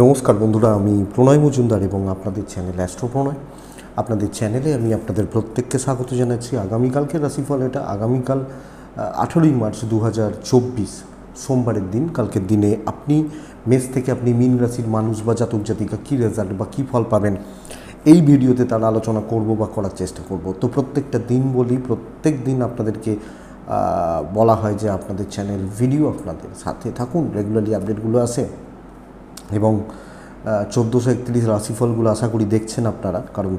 নমস্কার বন্ধুরা আমি প্রণয় মজুমদার এবং আপনাদের চ্যানেল অ্যাস্ট্রো প্রণয় আপনাদের চ্যানেলে আমি আপনাদের প্রত্যেককে স্বাগত জানাচ্ছি আগামীকালকে রাশিফল এটা আগামীকাল আঠেরোই মার্চ দু সোমবারের দিন কালকের দিনে আপনি মেষ থেকে আপনি মিন রাশির মানুষ বা জাতক জাতিকা কী রেজাল্ট বা কী ফল পাবেন এই ভিডিওতে তার আলোচনা করব বা করার চেষ্টা করব তো প্রত্যেকটা দিন বলি প্রত্যেক দিন আপনাদেরকে বলা হয় যে আপনাদের চ্যানেল ভিডিও আপনাদের সাথে থাকুন রেগুলারলি আপডেটগুলো আসে এবং চোদ্দোশো একত্রিশ রাশিফলগুলো আশা করি দেখছেন আপনারা কারণ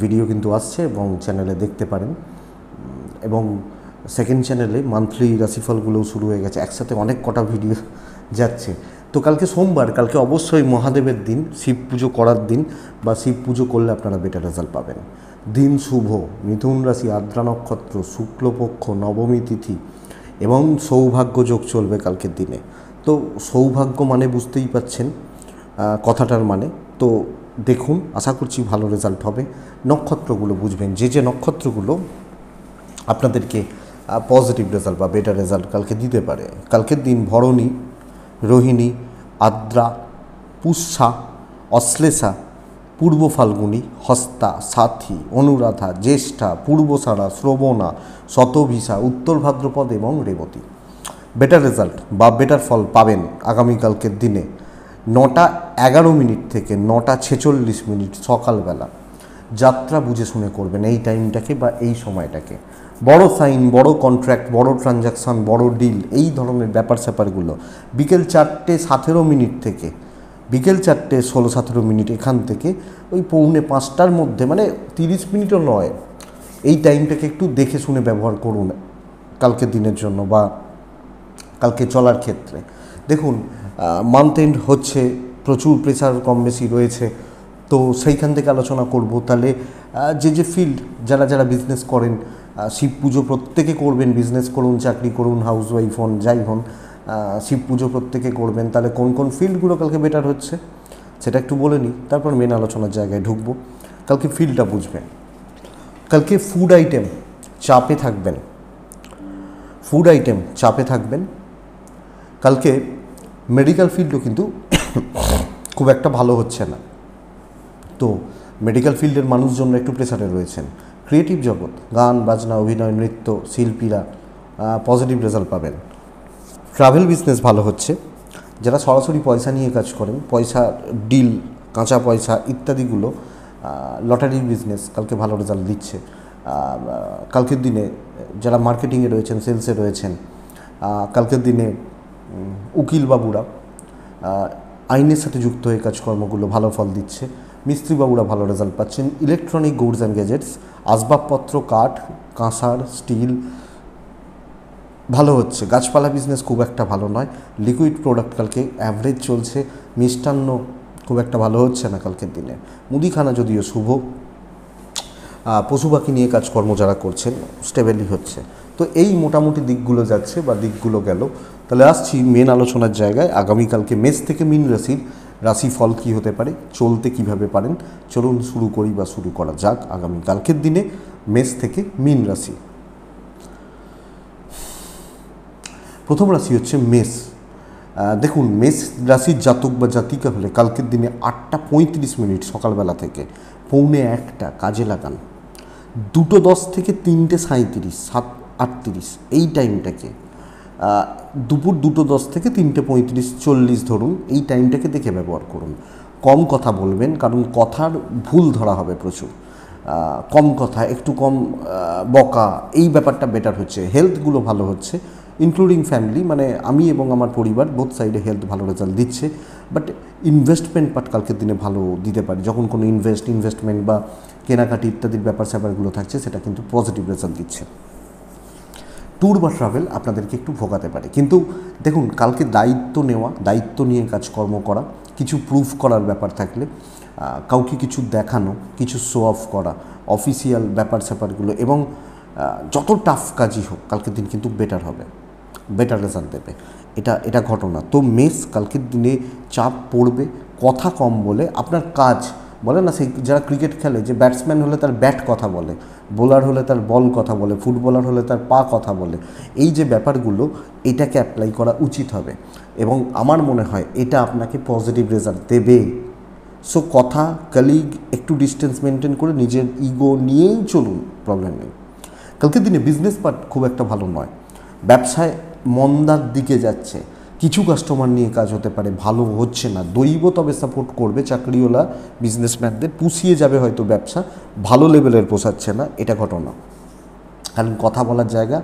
ভিডিও কিন্তু আসছে এবং চ্যানেলে দেখতে পারেন এবং সেকেন্ড চ্যানেলে মান্থলি রাশিফলগুলোও শুরু হয়ে গেছে একসাথে অনেক কটা ভিডিও যাচ্ছে তো কালকে সোমবার কালকে অবশ্যই মহাদেবের দিন শিব পুজো করার দিন বা শিব পুজো করলে আপনারা বেটার রেজাল্ট পাবেন দিন শুভ মিথুন রাশি আদ্রা নক্ষত্র শুক্লপক্ষ নবমী তিথি এবং সৌভাগ্য যোগ চলবে কালকের দিনে তো সৌভাগ্য মানে বুঝতেই পাচ্ছেন কথাটার মানে তো দেখুন আশা করছি ভালো রেজাল্ট হবে নক্ষত্রগুলো বুঝবেন যে যে নক্ষত্রগুলো আপনাদেরকে পজিটিভ রেজাল্ট বা বেটার রেজাল্ট কালকে দিতে পারে কালকের দিন ভরণী রোহিণী আদ্রা পুষ্যা অশ্লেষা পূর্ব ফাল্গুনি হস্তা সাথী অনুরাধা জ্যেষ্ঠা পূর্বসারা শ্রবণা শতভিসা উত্তর ভাদ্রপদ এবং রেবতী বেটার রেজাল্ট বা বেটার ফল পাবেন আগামীকালকের দিনে নটা এগারো মিনিট থেকে নটা ছেচল্লিশ মিনিট সকালবেলা যাত্রা বুঝে শুনে করবেন এই টাইমটাকে বা এই সময়টাকে বড় সাইন বড় কন্ট্রাক্ট বড় ট্রানজাকশান বড় ডিল এই ধরনের ব্যাপার স্যাপারগুলো বিকেল চারটে সতেরো মিনিট থেকে বিকেল চারটে ষোলো সতেরো মিনিট এখান থেকে ওই পৌনে পাঁচটার মধ্যে মানে তিরিশ মিনিটও নয় এই টাইমটাকে একটু দেখে শুনে ব্যবহার করুন কালকের দিনের জন্য বা কালকে চলার ক্ষেত্রে দেখুন মান্থ এন্ড হচ্ছে প্রচুর প্রেসার কম বেশি রয়েছে তো সেইখান থেকে আলোচনা করব তাহলে যে যে ফিল্ড যারা যারা বিজনেস করেন শিব পুজো প্রত্যেকে করবেন বিজনেস করুন চাকরি করুন হাউসওয়াইফ হন যাই হন শিব পুজো প্রত্যেকে করবেন তাহলে কোন কোন ফিল্ডগুলো কালকে বেটার হচ্ছে সেটা একটু বলে নিই তারপর মেন আলোচনার জায়গায় ঢুকবো কালকে ফিল্ডটা বুঝবেন কালকে ফুড আইটেম চাপে থাকবেন ফুড আইটেম চাপে থাকবেন কালকে মেডিকেল ফিল্ডও কিন্তু খুব একটা ভালো হচ্ছে না তো মেডিকেল ফিল্ডের মানুষজন একটু প্রেসারে রয়েছেন ক্রিয়েটিভ জগৎ গান বাজনা অভিনয় নৃত্য শিল্পীরা পজিটিভ রেজাল্ট পাবেন ট্রাভেল বিজনেস ভালো হচ্ছে যারা সরাসরি পয়সা নিয়ে কাজ করেন পয়সা ডিল কাঁচা পয়সা ইত্যাদিগুলো লটারি বিজনেস কালকে ভালো রেজাল্ট দিচ্ছে কালকের দিনে যারা মার্কেটিংয়ে রয়েছেন সেলসে রয়েছেন কালকের দিনে উকিলবাবুরা আইনের সাথে যুক্ত হয়ে কাজকর্মগুলো ভালো ফল দিচ্ছে মিস্ত্রিবাবুরা ভালো রেজাল্ট পাচ্ছেন ইলেকট্রনিক গুডস অ্যান্ড গ্যাজেটস আসবাবপত্র কাঠ কাঁসার স্টিল ভালো হচ্ছে গাছপালা বিজনেস খুব একটা ভালো নয় লিকুইড প্রোডাক্ট কালকে অ্যাভারেজ চলছে মিষ্টান্ন খুব একটা ভালো হচ্ছে না কালকের দিনে মুদিখানা যদিও শুভ পশু পাখি নিয়ে কাজকর্ম যারা করছেন স্টেবেলি হচ্ছে তো এই মোটামুটি দিকগুলো যাচ্ছে বা দিকগুলো গেল তাহলে আসছি মেন আলোচনার জায়গায় আগামীকালকে মেষ থেকে মিন রাশির রাশি ফল কী হতে পারে চলতে কিভাবে পারেন চলুন শুরু করি বা শুরু করা যাক আগামীকালকের দিনে মেষ থেকে মিন রাশি প্রথম রাশি হচ্ছে মেষ দেখুন মেষ রাশির জাতক বা জাতিকা হলে কালকের দিনে আটটা পঁয়ত্রিশ মিনিট সকালবেলা থেকে পৌনে একটা কাজে লাগান দুটো দশ থেকে তিনটে সাঁত্রিশ সাত আটত্রিশ এই টাইমটাকে দুপুর দুটো দশ থেকে তিনটে পঁয়ত্রিশ চল্লিশ ধরুন এই টাইমটাকে দেখে ব্যবহার করুন কম কথা বলবেন কারণ কথার ভুল ধরা হবে প্রচুর কম কথা একটু কম বকা এই ব্যাপারটা বেটার হচ্ছে হেলথগুলো ভালো হচ্ছে ইনক্লুডিং ফ্যামিলি মানে আমি এবং আমার পরিবার বোথ সাইডে হেলথ ভালো রেজাল্ট দিচ্ছে বাট ইনভেস্টমেন্ট পার্ট কালকের দিনে ভালো দিতে পারে যখন কোনো ইনভেস্ট ইনভেস্টমেন্ট বা কেনাকাটি ইত্যাদির ব্যাপার স্যাপারগুলো থাকছে সেটা কিন্তু পজিটিভ রেজাল্ট দিচ্ছে ট্যুর বা ট্রাভেল আপনাদেরকে একটু ভোগাতে পারে কিন্তু দেখুন কালকে দায়িত্ব নেওয়া দায়িত্ব নিয়ে কাজকর্ম করা কিছু প্রুফ করার ব্যাপার থাকলে কাউকে কিছু দেখানো কিছু শো অফ করা অফিসিয়াল ব্যাপার স্যাপারগুলো এবং যত টাফ কাজই হোক কালকের দিন কিন্তু বেটার হবে বেটার রেজাল্ট দেবে এটা এটা ঘটনা তো মেস কালকের দিনে চাপ পড়বে কথা কম বলে আপনার কাজ বলে না সেই যারা ক্রিকেট খেলে যে ব্যাটসম্যান হলে তার ব্যাট কথা বলে বোলার হলে তার বল কথা বলে ফুটবলার হলে তার পা কথা বলে এই যে ব্যাপারগুলো এটাকে অ্যাপ্লাই করা উচিত হবে এবং আমার মনে হয় এটা আপনাকে পজিটিভ রেজাল্ট দেবে সো কথা কালিগ একটু ডিস্টেন্স মেনটেন করে নিজের ইগো নিয়েই চলুন প্রবলেম নেই কালকের দিনে বিজনেস পার্ট খুব একটা ভালো নয় ব্যবসায় মন্দার দিকে যাচ্ছে কিছু কাস্টমার নিয়ে কাজ হতে পারে ভালো হচ্ছে না দৈব তবে সাপোর্ট করবে চাকরিওয়ালা বিজনেসম্যানদের পুষিয়ে যাবে হয়তো ব্যবসা ভালো লেভেলের পোষাচ্ছে না এটা ঘটনা কারণ কথা বলার জায়গা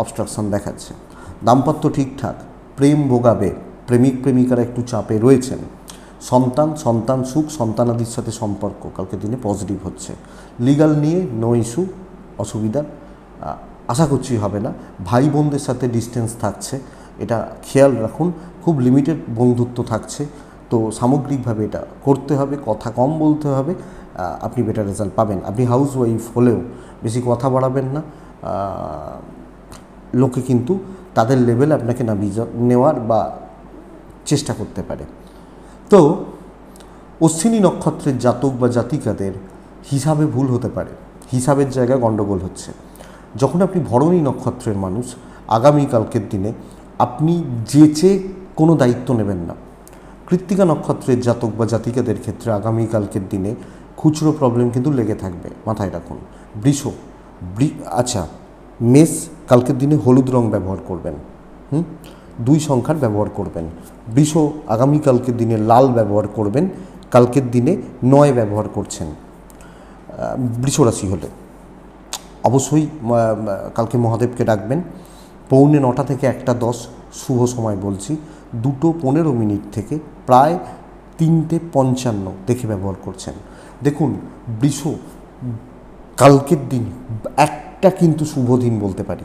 অবস্ট্রাকশন দেখাচ্ছে দাম্পত্য ঠিকঠাক প্রেম ভোগাবে প্রেমিক প্রেমিকারা একটু চাপে রয়েছেন সন্তান সন্তান সুখ সন্তানাদির সাথে সম্পর্ক কালকে দিনে পজিটিভ হচ্ছে লিগাল নিয়ে নো ইস্যু অসুবিধা আশা করছি হবে না ভাই বোনদের সাথে ডিস্টেন্স থাকছে এটা খেয়াল রাখুন খুব লিমিটেড বন্ধুত্ব থাকছে তো সামগ্রিকভাবে এটা করতে হবে কথা কম বলতে হবে আপনি বেটার রেজাল্ট পাবেন আপনি হাউস ওয়াইফ হলেও বেশি কথা বাড়াবেন না লোকে কিন্তু তাদের লেভেলে আপনাকে নামিয়ে নেওয়ার বা চেষ্টা করতে পারে তো অশ্বিনী নক্ষত্রের জাতক বা জাতিকাদের হিসাবে ভুল হতে পারে হিসাবের জায়গায় গণ্ডগোল হচ্ছে যখন আপনি ভরণী নক্ষত্রের মানুষ আগামীকালকের দিনে আপনি যেচে কোনো দায়িত্ব নেবেন না কৃত্তিকা নক্ষত্রের জাতক বা জাতিকাদের ক্ষেত্রে আগামীকালকের দিনে খুচরো প্রবলেম কিন্তু লেগে থাকবে মাথায় রাখুন বৃষ আচ্ছা মেষ কালকের দিনে হলুদ রং ব্যবহার করবেন হুম দুই সংখ্যার ব্যবহার করবেন বৃষ আগামীকালকের দিনে লাল ব্যবহার করবেন কালকের দিনে নয় ব্যবহার করছেন বৃষরাশি হলে অবশ্যই কালকে মহাদেবকে ডাকবেন পৌনে নটা থেকে একটা দশ শুভ সময় বলছি দুটো পনেরো মিনিট থেকে প্রায় তিনটে পঞ্চান্ন দেখে ব্যবহার করছেন দেখুন বৃষ কালকের দিন একটা কিন্তু শুভ দিন বলতে পারি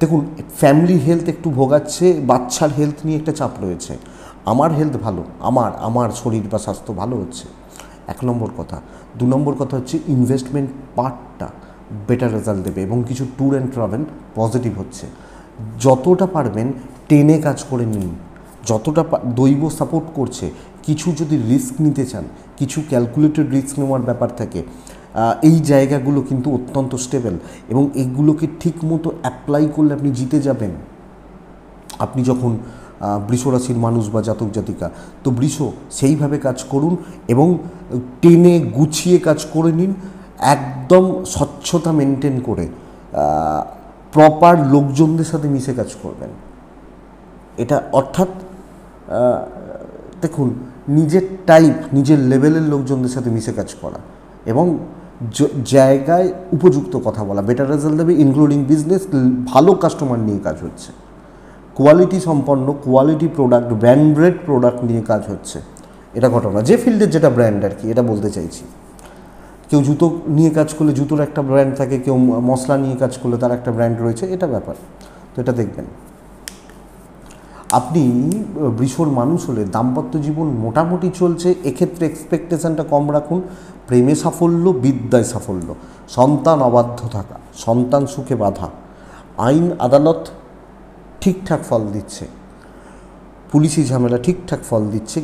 দেখুন ফ্যামিলি হেলথ একটু ভোগাচ্ছে বাচ্চার হেলথ নিয়ে একটা চাপ রয়েছে আমার হেলথ ভালো আমার আমার শরীর বা স্বাস্থ্য ভালো হচ্ছে এক নম্বর কথা দু নম্বর কথা হচ্ছে ইনভেস্টমেন্ট পার্টটা বেটার রেজাল্ট দেবে এবং কিছু ট্যুর অ্যান্ড ট্রাভেল পজিটিভ হচ্ছে যতটা পারবেন টেনে কাজ করে নিন যতটা দৈব সাপোর্ট করছে কিছু যদি রিস্ক নিতে চান কিছু ক্যালকুলেটেড রিস্ক নেওয়ার ব্যাপার থাকে এই জায়গাগুলো কিন্তু অত্যন্ত স্টেবল এবং এগুলোকে ঠিক মতো অ্যাপ্লাই করলে আপনি জিতে যাবেন আপনি যখন বৃষরাশির মানুষ বা জাতক জাতিকা তো বৃষ সেইভাবে কাজ করুন এবং টেনে গুছিয়ে কাজ করে নিন একদম স্বচ্ছতা মেনটেন করে প্রপার লোকজনদের সাথে মিশে কাজ করবেন এটা অর্থাৎ দেখুন নিজের টাইপ নিজের লেভেলের লোকজনদের সাথে মিশে কাজ করা এবং জায়গায় উপযুক্ত কথা বলা বেটার রেজাল্ট দেবে ইনক্লুডিং বিজনেস ভালো কাস্টমার নিয়ে কাজ হচ্ছে কোয়ালিটি সম্পন্ন কোয়ালিটি প্রোডাক্ট ব্র্যান্ডেড প্রোডাক্ট নিয়ে কাজ হচ্ছে এটা ঘটনা যে ফিল্ডের যেটা ব্র্যান্ড আর কি এটা বলতে চাইছি কেউ জুতো নিয়ে কাজ করলে জুতোর একটা ব্র্যান্ড থাকে কেউ মশলা নিয়ে কাজ করলে তার একটা ব্র্যান্ড রয়েছে এটা ব্যাপার তো এটা দেখবেন আপনি বৃষর মানুষ হলে দাম্পত্য জীবন মোটামুটি চলছে এক্ষেত্রে এক্সপেকটেশনটা কম রাখুন প্রেমে সাফল্য বিদ্যায় সাফল্য সন্তান অবাধ্য থাকা সন্তান সুখে বাধা আইন আদালত ঠিকঠাক ফল দিচ্ছে পুলিশি ঝামেলা ঠিকঠাক ফল দিচ্ছে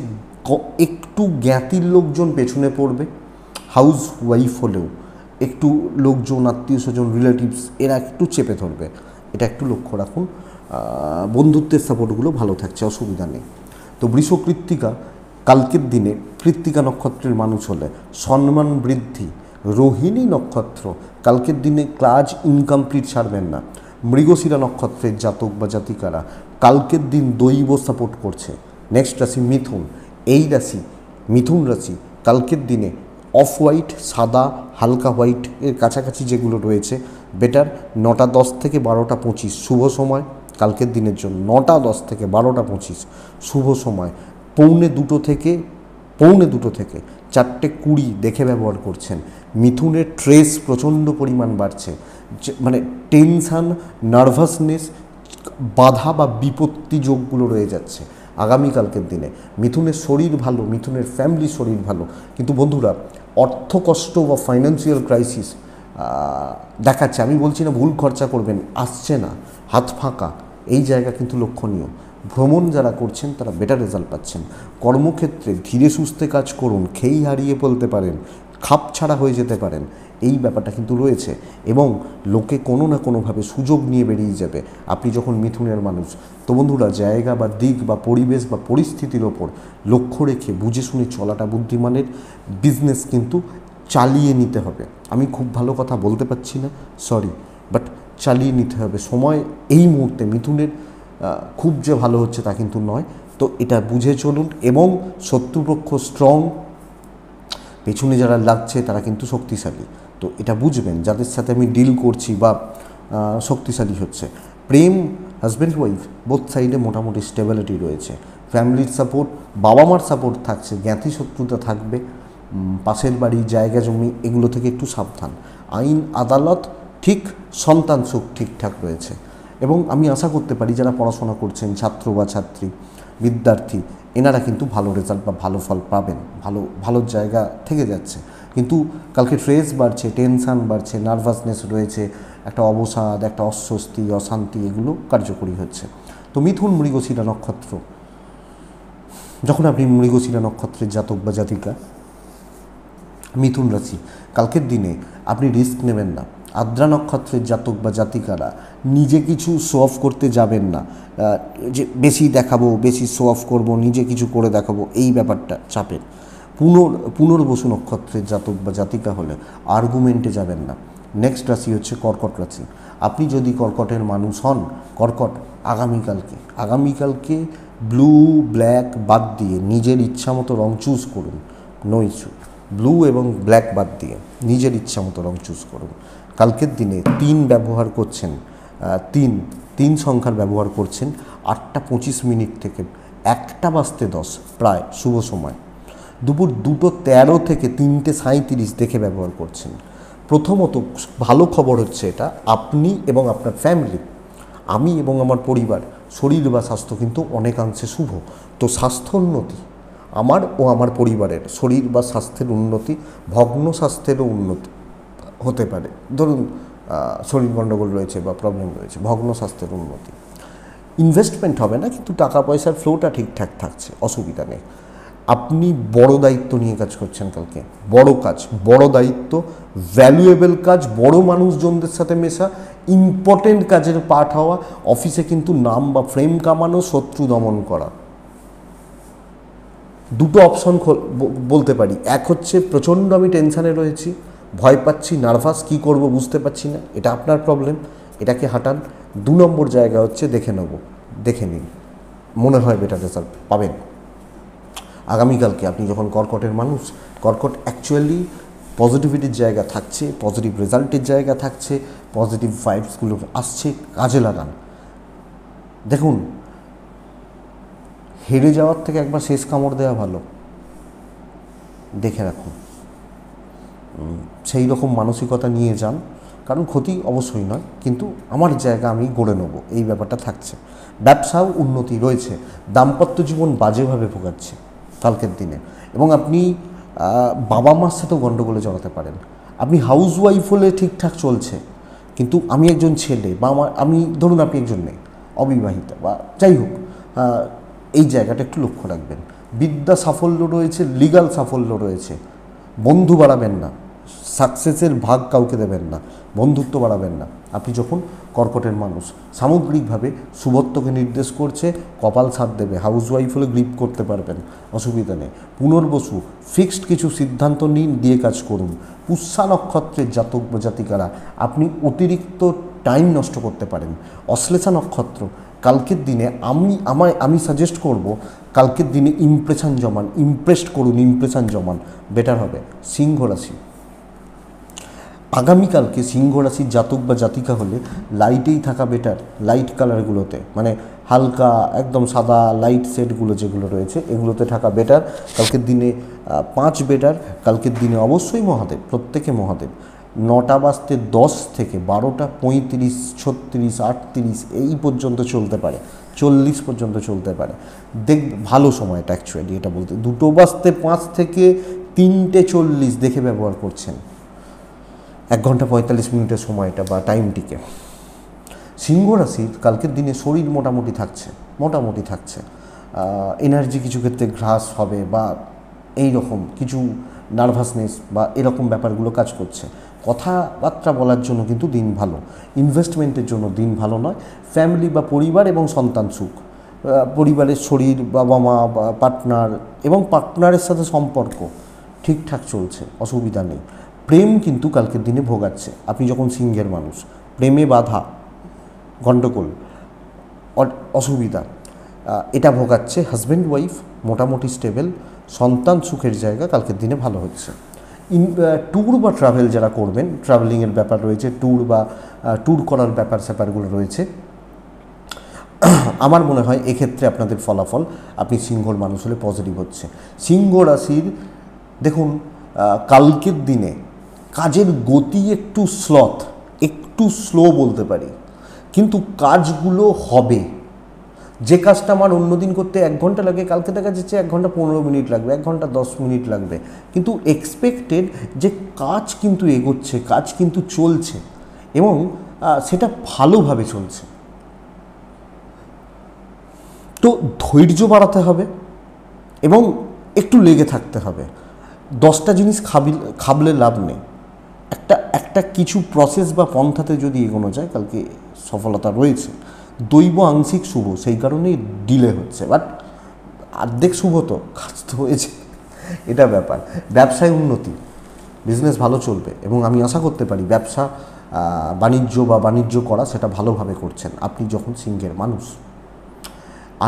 একটু জ্ঞাতির লোকজন পেছনে পড়বে হাউস ওয়াইফ হলেও একটু লোকজন আত্মীয় স্বজন রিলেটিভস এরা একটু চেপে ধরবে এটা একটু লক্ষ্য রাখুন বন্ধুত্বের সাপোর্টগুলো ভালো থাকছে অসুবিধা নেই তো বৃষকৃত্তিকা কালকের দিনে কৃত্তিকা নক্ষত্রের মানুষ হলে সম্মান বৃদ্ধি রোহিণী নক্ষত্র কালকের দিনে কাজ ইনকমপ্লিট ছাড়বেন না মৃগশিরা নক্ষত্রের জাতক বা জাতিকারা কালকের দিন দৈব সাপোর্ট করছে নেক্সট রাশি মিথুন এই রাশি মিথুন রাশি কালকের দিনে অফ হোয়াইট সাদা হালকা হোয়াইট এর কাছাকাছি যেগুলো রয়েছে বেটার নটা দশ থেকে বারোটা পঁচিশ শুভ সময় কালকের দিনের জন্য নটা দশ থেকে বারোটা পঁচিশ শুভ সময় পৌনে দুটো থেকে পৌনে দুটো থেকে চারটে কুড়ি দেখে ব্যবহার করছেন মিথুনের ট্রেস প্রচণ্ড পরিমাণ বাড়ছে মানে টেনশান নার্ভাসনেস বাধা বা বিপত্তি যোগগুলো রয়ে যাচ্ছে আগামীকালকের দিনে মিথুনের শরীর ভালো মিথুনের ফ্যামিলি শরীর ভালো কিন্তু বন্ধুরা অর্থকষ্ট বা ফাইন্যান্সিয়াল ক্রাইসিস দেখাচ্ছে আমি বলছি না ভুল খরচা করবেন আসছে না হাত ফাঁকা এই জায়গা কিন্তু লক্ষণীয় ভ্রমণ যারা করছেন তারা বেটার রেজাল্ট পাচ্ছেন কর্মক্ষেত্রে ধীরে সুস্থে কাজ করুন খেই হারিয়ে বলতে পারেন খাপ ছাড়া হয়ে যেতে পারেন এই ব্যাপারটা কিন্তু রয়েছে এবং লোকে কোনো না কোনোভাবে সুযোগ নিয়ে বেরিয়ে যাবে আপনি যখন মিথুনের মানুষ তো বন্ধুরা জায়গা বা দিক বা পরিবেশ বা পরিস্থিতির ওপর লক্ষ্য রেখে বুঝে শুনে চলাটা বুদ্ধিমানের বিজনেস কিন্তু চালিয়ে নিতে হবে আমি খুব ভালো কথা বলতে পারছি না সরি বাট চালিয়ে নিতে হবে সময় এই মুহূর্তে মিথুনের খুব যে ভালো হচ্ছে তা কিন্তু নয় তো এটা বুঝে চলুন এবং শত্রুপক্ষ স্ট্রং পেছনে যারা লাগছে তারা কিন্তু শক্তিশালী তো এটা বুঝবেন যাদের সাথে আমি ডিল করছি বা শক্তিশালী হচ্ছে প্রেম হাজব্যান্ড ওয়াইফ বোথ সাইডে মোটামুটি স্টেবিলিটি রয়েছে ফ্যামিলির সাপোর্ট বাবা মার সাপোর্ট থাকছে জ্ঞাতি শত্রুতা থাকবে পাশের বাড়ি জায়গা জমি এগুলো থেকে একটু সাবধান আইন আদালত ঠিক সন্তান সুখ ঠিকঠাক রয়েছে এবং আমি আশা করতে পারি যারা পড়াশোনা করছেন ছাত্র বা ছাত্রী বিদ্যার্থী এনারা কিন্তু ভালো রেজাল্ট বা ভালো ফল পাবেন ভালো ভালো জায়গা থেকে যাচ্ছে কিন্তু কালকে স্ট্রেস বাড়ছে টেনশান বাড়ছে নার্ভাসনেস রয়েছে একটা অবসাদ একটা অস্বস্তি অশান্তি এগুলো কার্যকরী হচ্ছে তো মিথুন মৃগশিরা নক্ষত্র যখন আপনি মৃগশিরা নক্ষত্রের জাতক বা জাতিকা মিথুন রাশি কালকের দিনে আপনি রিস্ক নেবেন না আদ্রা নক্ষত্রের জাতক বা জাতিকারা নিজে কিছু শো অফ করতে যাবেন না যে বেশি দেখাবো বেশি শো অফ করবো নিজে কিছু করে দেখাবো এই ব্যাপারটা চাপের পুনর পুনর্বসু নক্ষত্রের জাতক বা জাতিকা হলে আর্গুমেন্টে যাবেন না নেক্সট রাশি হচ্ছে কর্কট রাশি আপনি যদি কর্কটের মানুষ হন কর্কট আগামীকালকে আগামীকালকে ব্লু ব্ল্যাক বাদ দিয়ে নিজের ইচ্ছা মতো রং চুজ করুন নো ইস্যু ব্লু এবং ব্ল্যাক বাদ দিয়ে নিজের ইচ্ছা মতো রং চুজ করুন কালকের দিনে তিন ব্যবহার করছেন তিন তিন সংখ্যার ব্যবহার করছেন আটটা পঁচিশ মিনিট থেকে একটা বাজতে দশ প্রায় শুভ সময় দুপুর দুটো তেরো থেকে তিনটে সাঁত্রিশ দেখে ব্যবহার করছেন প্রথমত ভালো খবর হচ্ছে এটা আপনি এবং আপনার ফ্যামিলি আমি এবং আমার পরিবার শরীর বা স্বাস্থ্য কিন্তু অনেকাংশে শুভ তো স্বাস্থ্য উন্নতি আমার ও আমার পরিবারের শরীর বা স্বাস্থ্যের উন্নতি ভগ্ন স্বাস্থ্যেরও উন্নতি হতে পারে ধরুন শরীর গণ্ডগোল রয়েছে বা প্রবলেম রয়েছে ভগ্ন স্বাস্থ্যের উন্নতি ইনভেস্টমেন্ট হবে না কিন্তু টাকা পয়সার ফ্লোটা ঠিকঠাক থাকছে অসুবিধা নেই আপনি বড় দায়িত্ব নিয়ে কাজ করছেন কালকে বড় কাজ বড় দায়িত্ব ভ্যালুয়েবল কাজ বড় মানুষজনদের সাথে মেশা ইম্পর্টেন্ট কাজের পাঠ হওয়া অফিসে কিন্তু নাম বা ফ্রেম কামানো শত্রু দমন করা দুটো অপশন বলতে পারি এক হচ্ছে প্রচণ্ড আমি টেনশানে রয়েছি ভয় পাচ্ছি নার্ভাস কি করব বুঝতে পারছি না এটা আপনার প্রবলেম এটাকে হাঁটান দু নম্বর জায়গা হচ্ছে দেখে নেব দেখে নিন মনে হয় বেটার রেজাল্ট পাবেন আগামীকালকে আপনি যখন কর্কটের মানুষ কর্কট অ্যাকচুয়ালি পজিটিভিটির জায়গা থাকছে পজিটিভ রেজাল্টের জায়গা থাকছে পজিটিভ ভাইবসগুলো আসছে কাজে লাগান দেখুন হেরে যাওয়ার থেকে একবার শেষ কামড় দেওয়া ভালো দেখে রাখুন সেই রকম মানসিকতা নিয়ে যান কারণ ক্ষতি অবশ্যই নয় কিন্তু আমার জায়গা আমি গড়ে নেব এই ব্যাপারটা থাকছে ব্যবসাও উন্নতি রয়েছে দাম্পত্য জীবন বাজেভাবে ভোগাচ্ছে কালকের দিনে এবং আপনি বাবা মার সাথেও গণ্ডগোলে জড়াতে পারেন আপনি হাউস ওয়াইফ হলে ঠিকঠাক চলছে কিন্তু আমি একজন ছেলে বা আমার আমি ধরুন আপনি একজন মেয়ে অবিবাহিতা বা যাই হোক এই জায়গাটা একটু লক্ষ্য রাখবেন বিদ্যা সাফল্য রয়েছে লিগাল সাফল্য রয়েছে বন্ধু বাড়াবেন না সাকসেসের ভাগ কাউকে দেবেন না বন্ধুত্ব বাড়াবেন না আপনি যখন কর্কটের মানুষ সামগ্রিকভাবে সুবত্তকে নির্দেশ করছে কপাল সাথ দেবে হাউস ওয়াইফ হলে গ্রিপ করতে পারবেন অসুবিধা নেই পুনর্বসু ফিক্সড কিছু সিদ্ধান্ত নিন দিয়ে কাজ করুন পুষ্যা নক্ষত্রের জাতক বা জাতিকারা আপনি অতিরিক্ত টাইম নষ্ট করতে পারেন অশ্লেষা নক্ষত্র কালকের দিনে আমি আমায় আমি সাজেস্ট করব কালকের দিনে ইমপ্রেশন জমান ইমপ্রেসড করুন ইমপ্রেশন জমান বেটার হবে সিংহ রাশি আগামীকালকে সিংহ রাশির জাতক বা জাতিকা হলে লাইটেই থাকা বেটার লাইট কালারগুলোতে মানে হালকা একদম সাদা লাইট সেটগুলো যেগুলো রয়েছে এগুলোতে থাকা বেটার কালকের দিনে পাঁচ বেটার কালকের দিনে অবশ্যই মহাদেব প্রত্যেকে মহাদেব নটা বাজতে দশ থেকে বারোটা পঁয়ত্রিশ ছত্রিশ আটত্রিশ এই পর্যন্ত চলতে পারে চল্লিশ পর্যন্ত চলতে পারে দেখ ভালো সময়টা অ্যাকচুয়ালি এটা বলতে দুটো বাজতে পাঁচ থেকে তিনটে চল্লিশ দেখে ব্যবহার করছেন এক ঘন্টা পঁয়তাল্লিশ মিনিটের সময়টা বা টাইমটিকে সিংহ রাশির কালকের দিনে শরীর মোটামুটি থাকছে মোটামুটি থাকছে এনার্জি কিছু ক্ষেত্রে গ্রাস হবে বা এই রকম কিছু নার্ভাসনেস বা এরকম ব্যাপারগুলো কাজ করছে কথাবার্তা বলার জন্য কিন্তু দিন ভালো ইনভেস্টমেন্টের জন্য দিন ভালো নয় ফ্যামিলি বা পরিবার এবং সন্তান সুখ পরিবারের শরীর বাবা মা বা পার্টনার এবং পার্টনারের সাথে সম্পর্ক ঠিকঠাক চলছে অসুবিধা নেই প্রেম কিন্তু কালকের দিনে ভোগাচ্ছে আপনি যখন সিংহের মানুষ প্রেমে বাধা গণ্ডগোল অসুবিধা এটা ভোগাচ্ছে হাজব্যান্ড ওয়াইফ মোটামুটি স্টেবেল সন্তান সুখের জায়গা কালকের দিনে ভালো হচ্ছে ইন ট্যুর বা ট্রাভেল যারা করবেন ট্রাভেলিংয়ের ব্যাপার রয়েছে ট্যুর বা ট্যুর করার ব্যাপার স্যাপারগুলো রয়েছে আমার মনে হয় এক্ষেত্রে আপনাদের ফলাফল আপনি সিংহর মানুষ হলে পজিটিভ হচ্ছে সিংহ রাশির দেখুন কালকের দিনে কাজের গতি একটু স্লথ একটু স্লো বলতে পারি কিন্তু কাজগুলো হবে যে কাজটা আমার অন্যদিন করতে এক ঘন্টা লাগে কালকে দেখা যাচ্ছে এক ঘন্টা পনেরো মিনিট লাগবে এক ঘন্টা দশ মিনিট লাগবে কিন্তু এক্সপেক্টেড যে কাজ কিন্তু এগোচ্ছে কাজ কিন্তু চলছে এবং সেটা ভালোভাবে চলছে তো ধৈর্য বাড়াতে হবে এবং একটু লেগে থাকতে হবে দশটা জিনিস খাবি খাবলে লাভ নেই একটা একটা কিছু প্রসেস বা পন্থাতে যদি এগোনো যায় কালকে সফলতা রয়েছে দৈব আংশিক শুভ সেই কারণেই ডিলে হচ্ছে বাট আর্ধেক শুভ তো কাজ তো হয়েছে এটা ব্যাপার ব্যবসায় উন্নতি বিজনেস ভালো চলবে এবং আমি আশা করতে পারি ব্যবসা বাণিজ্য বা বাণিজ্য করা সেটা ভালোভাবে করছেন আপনি যখন সিংহের মানুষ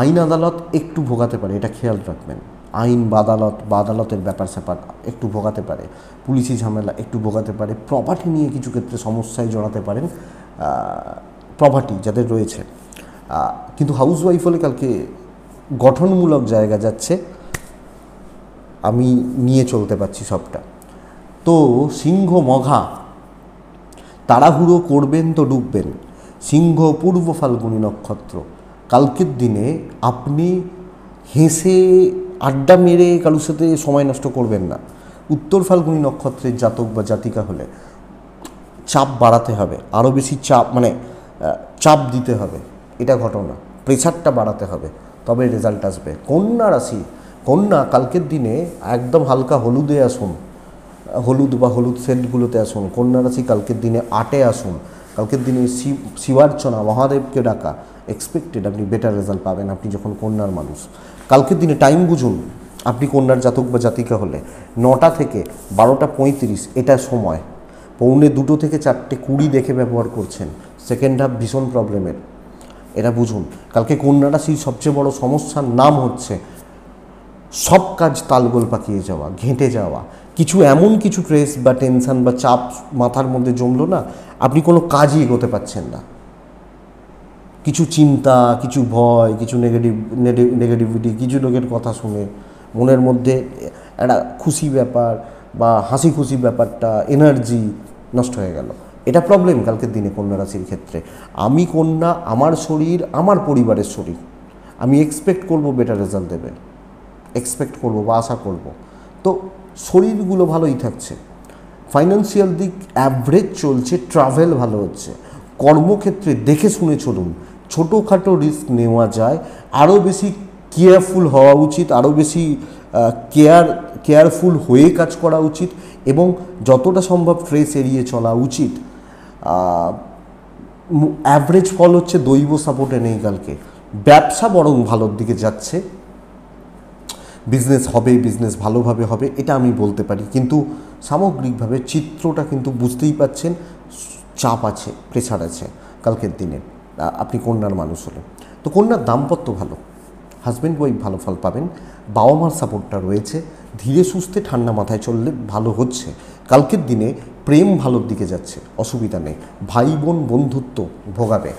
আইন আদালত একটু ভোগাতে পারে এটা খেয়াল রাখবেন আইন বা আদালত বা আদালতের ব্যাপার স্যাপার একটু ভোগাতে পারে পুলিশি ঝামেলা একটু ভোগাতে পারে প্রপার্টি নিয়ে কিছু ক্ষেত্রে সমস্যায় জড়াতে পারেন প্রপার্টি যাদের রয়েছে কিন্তু হাউস ওয়াইফ হলে কালকে গঠনমূলক জায়গা যাচ্ছে আমি নিয়ে চলতে পারছি সবটা তো সিংহ মঘা তাড়াহুড়ো করবেন তো ডুববেন সিংহ পূর্ব ফাল্গুনী নক্ষত্র কালকের দিনে আপনি হেসে আড্ডা মেরে কারোর সাথে সময় নষ্ট করবেন না উত্তর ফাল্গুনি নক্ষত্রের জাতক বা জাতিকা হলে চাপ বাড়াতে হবে আরও বেশি চাপ মানে চাপ দিতে হবে এটা ঘটনা প্রেসারটা বাড়াতে হবে তবে রেজাল্ট আসবে কন্যা রাশি কন্যা কালকের দিনে একদম হালকা হলুদে আসুন হলুদ বা হলুদ সেন্টগুলোতে আসুন কন্যা রাশি কালকের দিনে আটে আসুন কালকের দিনে শিব শিবার্চনা মহাদেবকে ডাকা এক্সপেক্টেড আপনি বেটার রেজাল্ট পাবেন আপনি যখন কন্যার মানুষ কালকের দিনে টাইম বুঝুন আপনি কন্যার জাতক বা জাতিকা হলে নটা থেকে বারোটা পঁয়ত্রিশ এটা সময় পৌনে দুটো থেকে চারটে কুড়ি দেখে ব্যবহার করছেন সেকেন্ড হাফ ভীষণ প্রবলেমের এটা বুঝুন কালকে কন্যা রাশির সবচেয়ে বড় সমস্যার নাম হচ্ছে সব কাজ তালগোল পাকিয়ে যাওয়া ঘেঁটে যাওয়া কিছু এমন কিছু ট্রেস বা টেনশান বা চাপ মাথার মধ্যে জমলো না আপনি কোনো কাজই এগোতে পারছেন না কিছু চিন্তা কিছু ভয় কিছু নেগেটিভ নেগেটিভিটি কিছু লোকের কথা শুনে মনের মধ্যে একটা খুশি ব্যাপার বা হাসি খুশি ব্যাপারটা এনার্জি নষ্ট হয়ে গেল এটা প্রবলেম কালকের দিনে কন্যা রাশির ক্ষেত্রে আমি কন্যা আমার শরীর আমার পরিবারের শরীর আমি এক্সপেক্ট করব বেটার রেজাল্ট দেবে এক্সপেক্ট করব বা আশা করব তো শরীরগুলো ভালোই থাকছে ফাইন্যান্সিয়াল দিক অ্যাভারেজ চলছে ট্রাভেল ভালো হচ্ছে কর্মক্ষেত্রে দেখে শুনে চলুন ছোটোখাটো রিস্ক নেওয়া যায় আরও বেশি কেয়ারফুল হওয়া উচিত আরও বেশি কেয়ার কেয়ারফুল হয়ে কাজ করা উচিত এবং যতটা সম্ভব ফ্রেশ এড়িয়ে চলা উচিত অ্যাভারেজ ফল হচ্ছে দৈব সাপোর্টে নেই কালকে ব্যবসা বরং ভালোর দিকে যাচ্ছে বিজনেস হবে বিজনেস ভালোভাবে হবে এটা আমি বলতে পারি কিন্তু সামগ্রিকভাবে চিত্রটা কিন্তু বুঝতেই পাচ্ছেন চাপ আছে প্রেশার আছে কালকের দিনে আপনি কন্যার মানুষ হলেন তো কন্যার দাম্পত্য ভালো হাজব্যান্ড ওয়াইফ ভালো ফল পাবেন বাবা মার সাপোর্টটা রয়েছে ধীরে সুস্থে ঠান্ডা মাথায় চললে ভালো হচ্ছে কালকের দিনে প্রেম ভালোর দিকে যাচ্ছে অসুবিধা নেই ভাই বোন বন্ধুত্ব ভোগাবে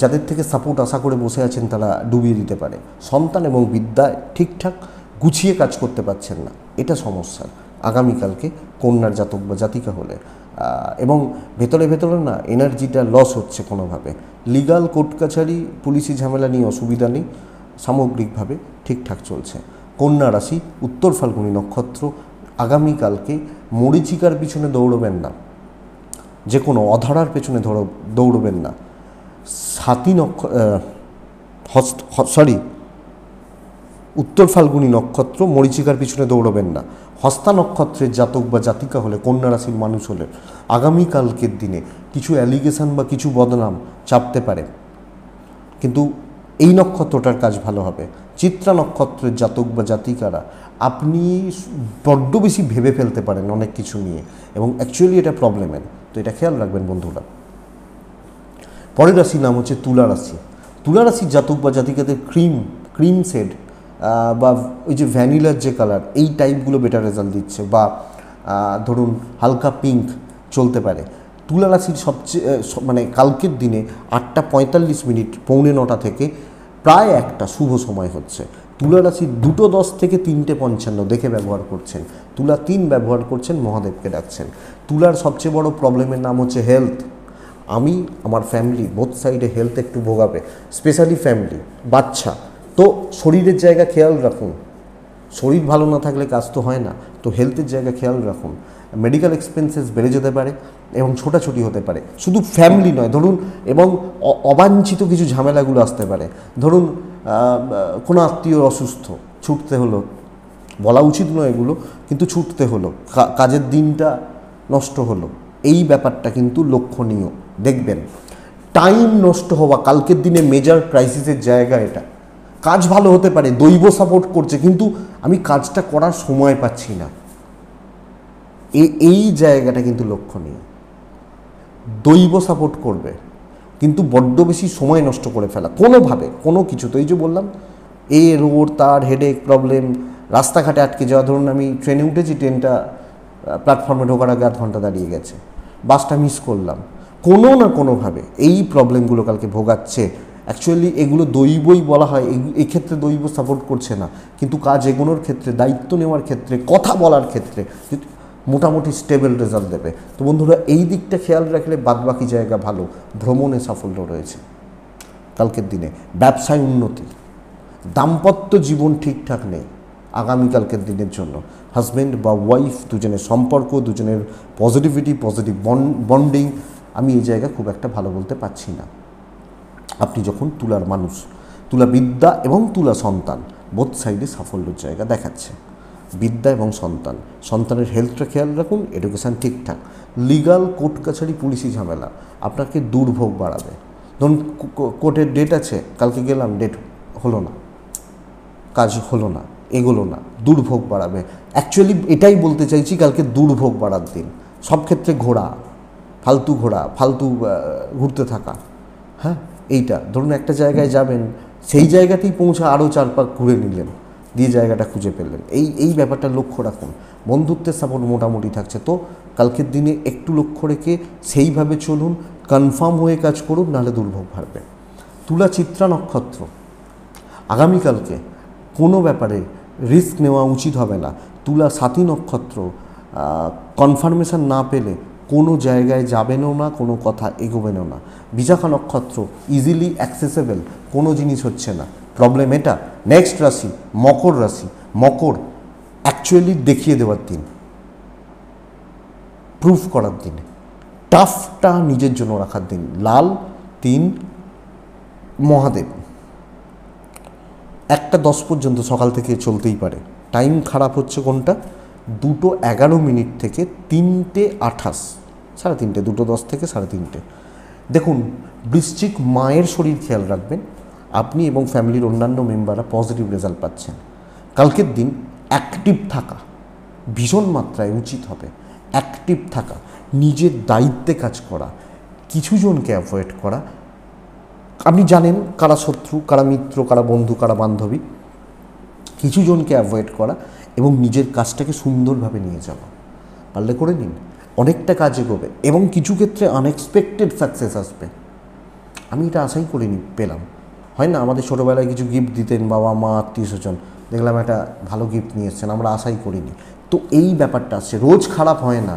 যাদের থেকে সাপোর্ট আশা করে বসে আছেন তারা ডুবিয়ে দিতে পারে সন্তান এবং বিদ্যায় ঠিকঠাক গুছিয়ে কাজ করতে পারছেন না এটা সমস্যা আগামীকালকে কন্যার জাতক বা জাতিকা হলে এবং ভেতরে ভেতরে না এনার্জিটা লস হচ্ছে কোনোভাবে লিগাল কোর্ট কাছারি পুলিশি ঝামেলা নিয়ে অসুবিধা নেই সামগ্রিকভাবে ঠিকঠাক চলছে কন্যা রাশি উত্তর ফাল্গুনি নক্ষত্র আগামীকালকে মরিচিকার পিছনে দৌড়বেন না যে কোনো অধরার পেছনে দৌড়বেন না সাতি নক্ষ সরি উত্তর ফাল্গুনি নক্ষত্র মরিচিকার পিছনে দৌড়বেন না হস্তা নক্ষত্রের জাতক বা জাতিকা হলে কন্যা রাশির মানুষ হলে আগামীকালকের দিনে কিছু অ্যালিগেশন বা কিছু বদনাম চাপতে পারে কিন্তু এই নক্ষত্রটার কাজ ভালো হবে চিত্রা নক্ষত্রের জাতক বা জাতিকারা আপনি বড্ড বেশি ভেবে ফেলতে পারেন অনেক কিছু নিয়ে এবং অ্যাকচুয়ালি এটা প্রবলেমের তো এটা খেয়াল রাখবেন বন্ধুরা পরের রাশির নাম হচ্ছে তুলা রাশি তুলা রাশির জাতক বা জাতিকাদের ক্রিম ক্রিম সেড বা ওই যে ভ্যানিলার যে কালার এই টাইপগুলো বেটার রেজাল্ট দিচ্ছে বা ধরুন হালকা পিঙ্ক চলতে পারে তুলা রাশির সবচেয়ে মানে কালকের দিনে আটটা পঁয়তাল্লিশ মিনিট পৌনে নটা থেকে প্রায় একটা শুভ সময় হচ্ছে তুলা রাশি দুটো দশ থেকে তিনটে পঞ্চান্ন দেখে ব্যবহার করছেন তুলা তিন ব্যবহার করছেন মহাদেবকে ডাকছেন তুলার সবচেয়ে বড় প্রবলেমের নাম হচ্ছে হেলথ আমি আমার ফ্যামিলি বোথ সাইডে হেলথ একটু ভোগাবে স্পেশালি ফ্যামিলি বাচ্চা তো শরীরের জায়গা খেয়াল রাখুন শরীর ভালো না থাকলে কাজ তো হয় না তো হেলথের জায়গা খেয়াল রাখুন মেডিকেল এক্সপেন্সেস বেড়ে যেতে পারে এবং ছোটাছুটি হতে পারে শুধু ফ্যামিলি নয় ধরুন এবং অবাঞ্ছিত কিছু ঝামেলাগুলো আসতে পারে ধরুন কোনো আত্মীয় অসুস্থ ছুটতে হলো বলা উচিত নয় এগুলো কিন্তু ছুটতে হলো কাজের দিনটা নষ্ট হলো এই ব্যাপারটা কিন্তু লক্ষণীয় দেখবেন টাইম নষ্ট হওয়া কালকের দিনে মেজর ক্রাইসিসের জায়গা এটা কাজ ভালো হতে পারে দৈব সাপোর্ট করছে কিন্তু আমি কাজটা করার সময় পাচ্ছি না এই জায়গাটা কিন্তু লক্ষণীয় দৈব সাপোর্ট করবে কিন্তু বড্ড বেশি সময় নষ্ট করে ফেলা কোনোভাবে কোনো কিছু তো এই যে বললাম এ রোড তার হেডেক প্রবলেম রাস্তাঘাটে আটকে যাওয়া ধরুন আমি ট্রেনে উঠেছি ট্রেনটা প্ল্যাটফর্মে ঢোকার আগে আধ ঘন্টা দাঁড়িয়ে গেছে বাসটা মিস করলাম কোনো না কোনোভাবে এই প্রবলেমগুলো কালকে ভোগাচ্ছে অ্যাকচুয়ালি এগুলো দৈবই বলা হয় এক্ষেত্রে দৈব সাপোর্ট করছে না কিন্তু কাজ এগোনোর ক্ষেত্রে দায়িত্ব নেওয়ার ক্ষেত্রে কথা বলার ক্ষেত্রে মোটামুটি স্টেবল রেজাল্ট দেবে তো বন্ধুরা এই দিকটা খেয়াল রাখলে বাদবাকি জায়গা ভালো ভ্রমণে সাফল্য রয়েছে কালকের দিনে ব্যবসায় উন্নতি দাম্পত্য জীবন ঠিকঠাক নেই আগামীকালকের দিনের জন্য হাজব্যান্ড বা ওয়াইফ দুজনের সম্পর্ক দুজনের পজিটিভিটি পজিটিভ বন্ডিং আমি এই জায়গা খুব একটা ভালো বলতে পারছি না আপনি যখন তুলার মানুষ তুলা বিদ্যা এবং তুলা সন্তান বোধ সাইডে সাফল্যের জায়গা দেখাচ্ছে বিদ্যা এবং সন্তান সন্তানের হেলথটা খেয়াল রাখুন এডুকেশান ঠিকঠাক লিগাল কোর্ট কাছারি পুলিশি ঝামেলা আপনাকে দুর্ভোগ বাড়াবে ধরুন কোর্টের ডেট আছে কালকে গেলাম ডেট হলো না কাজ হলো না এগোলো না দুর্ভোগ বাড়াবে অ্যাকচুয়ালি এটাই বলতে চাইছি কালকে দুর্ভোগ বাড়ার দিন সব ক্ষেত্রে ঘোরা ফালতু ঘোরা ফালতু ঘুরতে থাকা হ্যাঁ এইটা ধরুন একটা জায়গায় যাবেন সেই জায়গাতেই পৌঁছে আরও চার পাক ঘুরে নিলেন দিয়ে জায়গাটা খুঁজে পেলেন এই এই ব্যাপারটা লক্ষ্য রাখুন বন্ধুত্বের সাপোর্ট মোটামুটি থাকছে তো কালকের দিনে একটু লক্ষ্য রেখে সেইভাবে চলুন কনফার্ম হয়ে কাজ করুন নাহলে দুর্ভোগ ভারবে তুলা চিত্রা নক্ষত্র আগামীকালকে কোনো ব্যাপারে রিস্ক নেওয়া উচিত হবে না তুলা সাথী নক্ষত্র কনফার্মেশন না পেলে কোনো জায়গায় যাবেনও না কোনো কথা এগোবেনও না বিশাখা নক্ষত্র ইজিলি অ্যাক্সেসেবল কোনো জিনিস হচ্ছে না প্রবলেম এটা নেক্সট রাশি মকর রাশি মকর অ্যাকচুয়ালি দেখিয়ে দেওয়ার দিন প্রুফ করার দিন টাফটা নিজের জন্য রাখার দিন লাল তিন মহাদেব একটা দশ পর্যন্ত সকাল থেকে চলতেই পারে টাইম খারাপ হচ্ছে কোনটা দুটো এগারো মিনিট থেকে তিনটে আঠাশ সাড়ে তিনটে দুটো দশ থেকে সাড়ে তিনটে দেখুন বৃশ্চিক মায়ের শরীর খেয়াল রাখবেন আপনি এবং ফ্যামিলির অন্যান্য মেম্বাররা পজিটিভ রেজাল্ট পাচ্ছেন কালকের দিন অ্যাক্টিভ থাকা ভীষণ মাত্রায় উচিত হবে অ্যাক্টিভ থাকা নিজের দায়িত্বে কাজ করা কিছু জনকে অ্যাভয়েড করা আপনি জানেন কারা শত্রু কারা মিত্র কারা বন্ধু কারা বান্ধবী কিছু জনকে অ্যাভয়েড করা এবং নিজের কাজটাকে সুন্দরভাবে নিয়ে যাওয়া পারলে করে নিন অনেকটা কাজে করবে এবং কিছু ক্ষেত্রে আনএক্সপেক্টেড সাকসেস আসবে আমি এটা আশাই করিনি পেলাম হয় না আমাদের ছোটোবেলায় কিছু গিফট দিতেন বাবা মা আত্মীয় স্বজন দেখলাম একটা ভালো গিফট নিয়ে এসছেন আমরা আশাই করিনি তো এই ব্যাপারটা আসছে রোজ খারাপ হয় না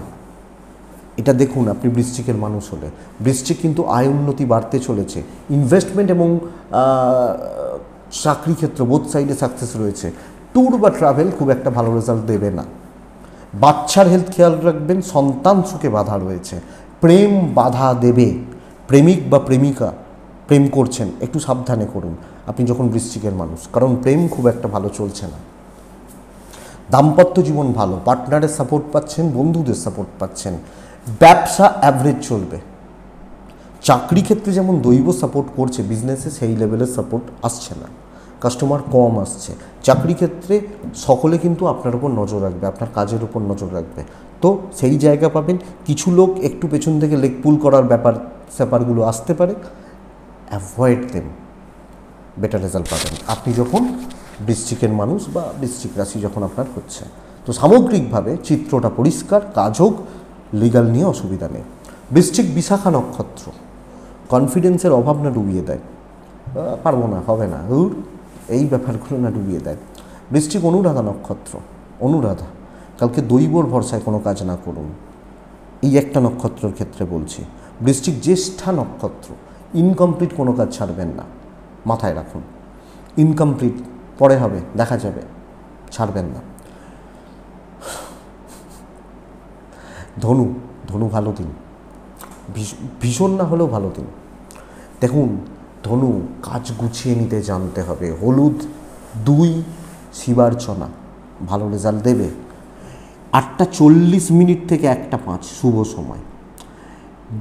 এটা দেখুন আপনি বৃশ্চিকের মানুষ হলে বৃশ্চিক কিন্তু আয় উন্নতি বাড়তে চলেছে ইনভেস্টমেন্ট এবং চাকরি ক্ষেত্র বোধ সাইডে সাকসেস রয়েছে ট্যুর বা ট্রাভেল খুব একটা ভালো রেজাল্ট দেবে না বাচ্চার হেলথ খেয়াল রাখবেন সন্তান সুখে বাধা রয়েছে প্রেম বাধা দেবে প্রেমিক বা প্রেমিকা প্রেম করছেন একটু সাবধানে করুন আপনি যখন বৃশ্চিকের মানুষ কারণ প্রেম খুব একটা ভালো চলছে না দাম্পত্য জীবন ভালো পার্টনারের সাপোর্ট পাচ্ছেন বন্ধুদের সাপোর্ট পাচ্ছেন ব্যবসা অ্যাভারেজ চলবে চাকরি ক্ষেত্রে যেমন দৈব সাপোর্ট করছে বিজনেসে সেই লেভেলের সাপোর্ট আসছে না কাস্টমার কম আসছে চাকরি ক্ষেত্রে সকলে কিন্তু আপনার উপর নজর রাখবে আপনার কাজের উপর নজর রাখবে তো সেই জায়গা পাবেন কিছু লোক একটু পেছন থেকে লেগ পুল করার ব্যাপার স্যাপারগুলো আসতে পারে অ্যাভয়েড দেম বেটার রেজাল্ট পাবেন আপনি যখন বৃশ্চিকের মানুষ বা বৃশ্চিক রাশি যখন আপনার হচ্ছে তো সামগ্রিকভাবে চিত্রটা পরিষ্কার কাজ হোক লিগাল নিয়ে অসুবিধা নেই বৃশ্চিক বিশাখা নক্ষত্র কনফিডেন্সের অভাব না ডুবিয়ে দেয় পারবো না হবে না এই ব্যাপারগুলো না ডুবিয়ে দেয় বৃষ্টিক অনুরাধা নক্ষত্র অনুরাধা কালকে দৈবর ভরসায় কোনো কাজ না করুন এই একটা নক্ষত্রের ক্ষেত্রে বলছি বৃষ্টিক জ্যেষ্ঠা নক্ষত্র ইনকমপ্লিট কোনো কাজ ছাড়বেন না মাথায় রাখুন ইনকমপ্লিট পরে হবে দেখা যাবে ছাড়বেন না ধনু ধনু ভালো দিন ভীষণ না হলেও ভালো দিন দেখুন ধনু কাজ গুছিয়ে নিতে জানতে হবে হলুদ দুই শিবার্চনা ভালো রেজাল্ট দেবে আটটা চল্লিশ মিনিট থেকে একটা পাঁচ শুভ সময়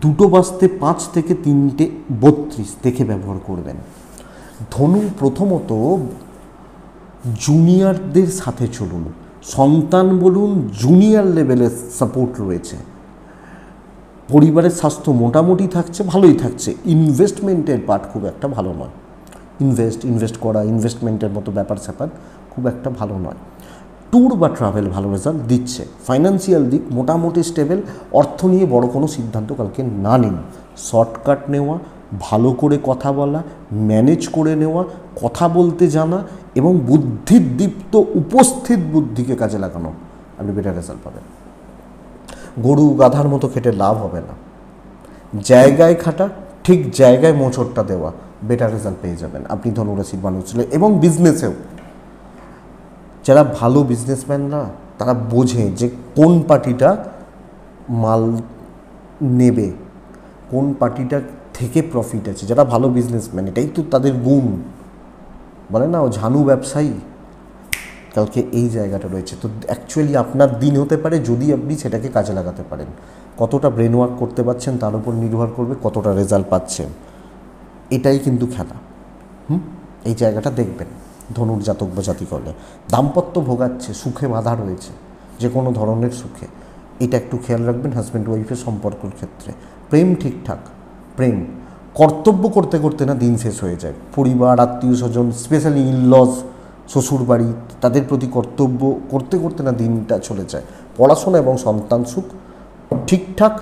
দুটো বাজতে পাঁচ থেকে তিনটে বত্রিশ দেখে ব্যবহার করবেন ধনু প্রথমত জুনিয়রদের সাথে চলুন সন্তান বলুন জুনিয়র লেভেলের সাপোর্ট রয়েছে পরিবারের স্বাস্থ্য মোটামুটি থাকছে ভালোই থাকছে ইনভেস্টমেন্টের পার্ট খুব একটা ভালো নয় ইনভেস্ট ইনভেস্ট করা ইনভেস্টমেন্টের মতো ব্যাপার স্যাপার খুব একটা ভালো নয় ট্যুর বা ট্রাভেল ভালো রেজাল্ট দিচ্ছে ফাইন্যান্সিয়াল দিক মোটামুটি স্টেবেল অর্থ নিয়ে বড় কোনো সিদ্ধান্ত কালকে না নিন শর্টকাট নেওয়া ভালো করে কথা বলা ম্যানেজ করে নেওয়া কথা বলতে জানা এবং বুদ্ধিদীপ্ত উপস্থিত বুদ্ধিকে কাজে লাগানো আপনি বেটার রেজাল্ট পাবেন গরু গাধার মতো খেটে লাভ হবে না জায়গায় খাটা ঠিক জায়গায় মোচড়টা দেওয়া বেটার রেজাল্ট পেয়ে যাবেন আপনি ধনুরাশির মানুষ ছিলেন এবং বিজনেসেও যারা ভালো বিজনেসম্যানরা তারা বোঝে যে কোন পার্টিটা মাল নেবে কোন পার্টিটা থেকে প্রফিট আছে যারা ভালো বিজনেসম্যান এটাই তো তাদের গুণ বলে না ও ঝানু ব্যবসায়ী কালকে এই জায়গাটা রয়েছে তো অ্যাকচুয়ালি আপনার দিন হতে পারে যদি আপনি সেটাকে কাজে লাগাতে পারেন কতটা ব্রেন ওয়ার্ক করতে পারছেন তার উপর নির্ভর করবে কতটা রেজাল্ট পাচ্ছেন এটাই কিন্তু খেলা হুম এই জায়গাটা দেখবেন ধনুর জাতক বা জাতিকলে দাম্পত্য ভোগাচ্ছে সুখে বাধা রয়েছে যে কোনো ধরনের সুখে এটা একটু খেয়াল রাখবেন হাজব্যান্ড ওয়াইফের সম্পর্কের ক্ষেত্রে প্রেম ঠিকঠাক প্রেম কর্তব্য করতে করতে না দিন শেষ হয়ে যায় পরিবার আত্মীয় স্বজন স্পেশালি ইন লজ শ্বশুর বাড়ি তাদের প্রতি কর্তব্য করতে করতে না দিনটা চলে যায় পড়াশোনা এবং সন্তান সুখ ঠিকঠাক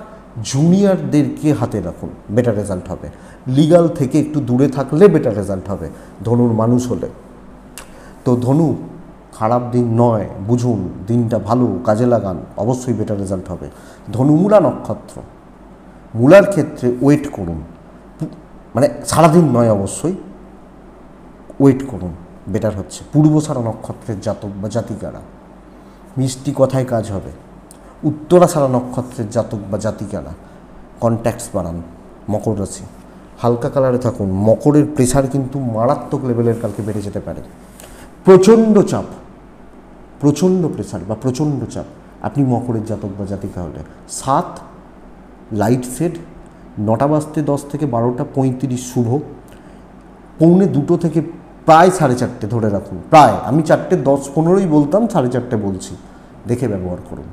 জুনিয়রদেরকে হাতে রাখুন বেটার রেজাল্ট হবে লিগাল থেকে একটু দূরে থাকলে বেটার রেজাল্ট হবে ধনুর মানুষ হলে তো ধনু খারাপ দিন নয় বুঝুন দিনটা ভালো কাজে লাগান অবশ্যই বেটার রেজাল্ট হবে ধনুমূলা নক্ষত্র মূলার ক্ষেত্রে ওয়েট করুন মানে সারাদিন নয় অবশ্যই ওয়েট করুন বেটার হচ্ছে পূর্বসারা নক্ষত্রের জাতক বা জাতিকারা মিষ্টি কথায় কাজ হবে উত্তরা নক্ষত্রের জাতক বা জাতিকারা কন্ট্যাক্টস বাড়ান মকর রাশি হালকা কালারে থাকুন মকরের প্রেশার কিন্তু মারাত্মক লেভেলের কালকে বেড়ে যেতে পারে প্রচণ্ড চাপ প্রচণ্ড প্রেশার বা প্রচণ্ড চাপ আপনি মকরের জাতক বা জাতিকা হলে সাত লাইট শেড নটা বাজতে দশ থেকে বারোটা পঁয়ত্রিশ শুভ পৌনে দুটো থেকে প্রায় সাড়ে চারটে ধরে রাখুন প্রায় আমি চারটে দশ পনেরোই বলতাম সাড়ে চারটে বলছি দেখে ব্যবহার করুন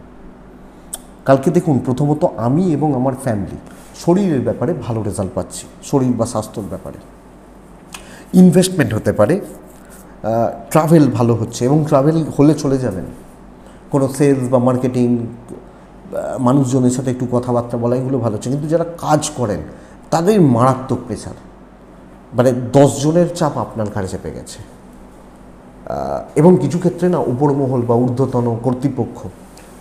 কালকে দেখুন প্রথমত আমি এবং আমার ফ্যামিলি শরীরের ব্যাপারে ভালো রেজাল্ট পাচ্ছি শরীর বা স্বাস্থ্যর ব্যাপারে ইনভেস্টমেন্ট হতে পারে ট্রাভেল ভালো হচ্ছে এবং ট্রাভেল হলে চলে যাবেন কোনো সেলস বা মার্কেটিং মানুষজনের সাথে একটু কথাবার্তা বলা এগুলো ভালো হচ্ছে কিন্তু যারা কাজ করেন তাদের মারাত্মক প্রেশার মানে জনের চাপ আপনার ঘাড়ে চেপে গেছে এবং কিছু ক্ষেত্রে না উপরমহল বা ঊর্ধ্বতন কর্তৃপক্ষ